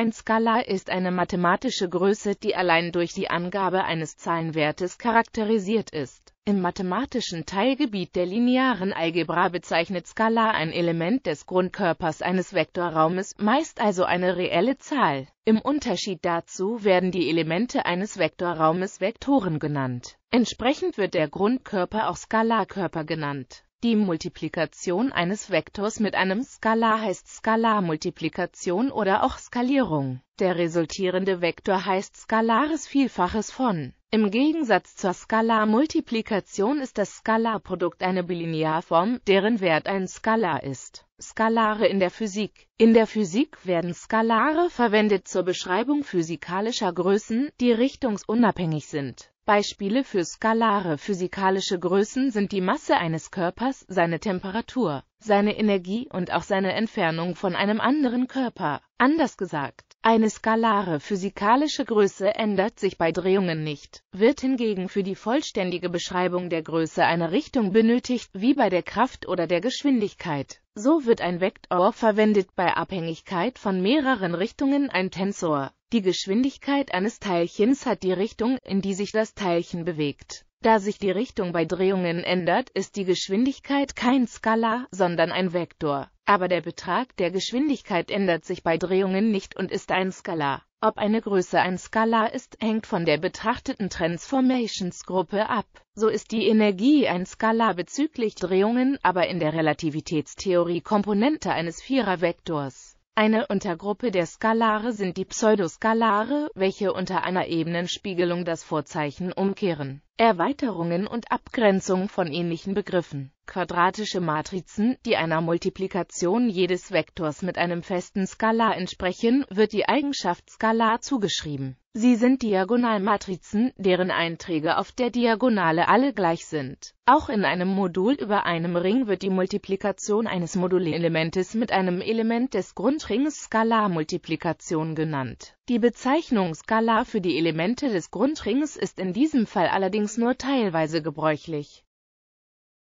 Ein Skalar ist eine mathematische Größe, die allein durch die Angabe eines Zahlenwertes charakterisiert ist. Im mathematischen Teilgebiet der linearen Algebra bezeichnet Skalar ein Element des Grundkörpers eines Vektorraumes, meist also eine reelle Zahl. Im Unterschied dazu werden die Elemente eines Vektorraumes Vektoren genannt. Entsprechend wird der Grundkörper auch Skalarkörper genannt. Die Multiplikation eines Vektors mit einem Skalar heißt Skalarmultiplikation oder auch Skalierung. Der resultierende Vektor heißt skalares Vielfaches von. Im Gegensatz zur Skalarmultiplikation ist das Skalarprodukt eine Bilinearform, deren Wert ein Skalar ist. Skalare in der Physik In der Physik werden Skalare verwendet zur Beschreibung physikalischer Größen, die richtungsunabhängig sind. Beispiele für skalare physikalische Größen sind die Masse eines Körpers, seine Temperatur, seine Energie und auch seine Entfernung von einem anderen Körper. Anders gesagt, eine skalare physikalische Größe ändert sich bei Drehungen nicht, wird hingegen für die vollständige Beschreibung der Größe eine Richtung benötigt, wie bei der Kraft oder der Geschwindigkeit. So wird ein Vektor verwendet bei Abhängigkeit von mehreren Richtungen ein Tensor die Geschwindigkeit eines Teilchens hat die Richtung, in die sich das Teilchen bewegt. Da sich die Richtung bei Drehungen ändert, ist die Geschwindigkeit kein Skalar, sondern ein Vektor. Aber der Betrag der Geschwindigkeit ändert sich bei Drehungen nicht und ist ein Skalar. Ob eine Größe ein Skalar ist, hängt von der betrachteten Transformationsgruppe ab. So ist die Energie ein Skalar bezüglich Drehungen, aber in der Relativitätstheorie Komponente eines Vierervektors. Eine Untergruppe der Skalare sind die Pseudoskalare, welche unter einer Ebenenspiegelung das Vorzeichen umkehren Erweiterungen und Abgrenzung von ähnlichen Begriffen. Quadratische Matrizen, die einer Multiplikation jedes Vektors mit einem festen Skalar entsprechen, wird die Eigenschaft Skalar zugeschrieben. Sie sind Diagonalmatrizen, deren Einträge auf der Diagonale alle gleich sind. Auch in einem Modul über einem Ring wird die Multiplikation eines Modulelementes mit einem Element des Grundrings Skalarmultiplikation genannt die Bezeichnung Skala für die Elemente des Grundrings ist in diesem Fall allerdings nur teilweise gebräuchlich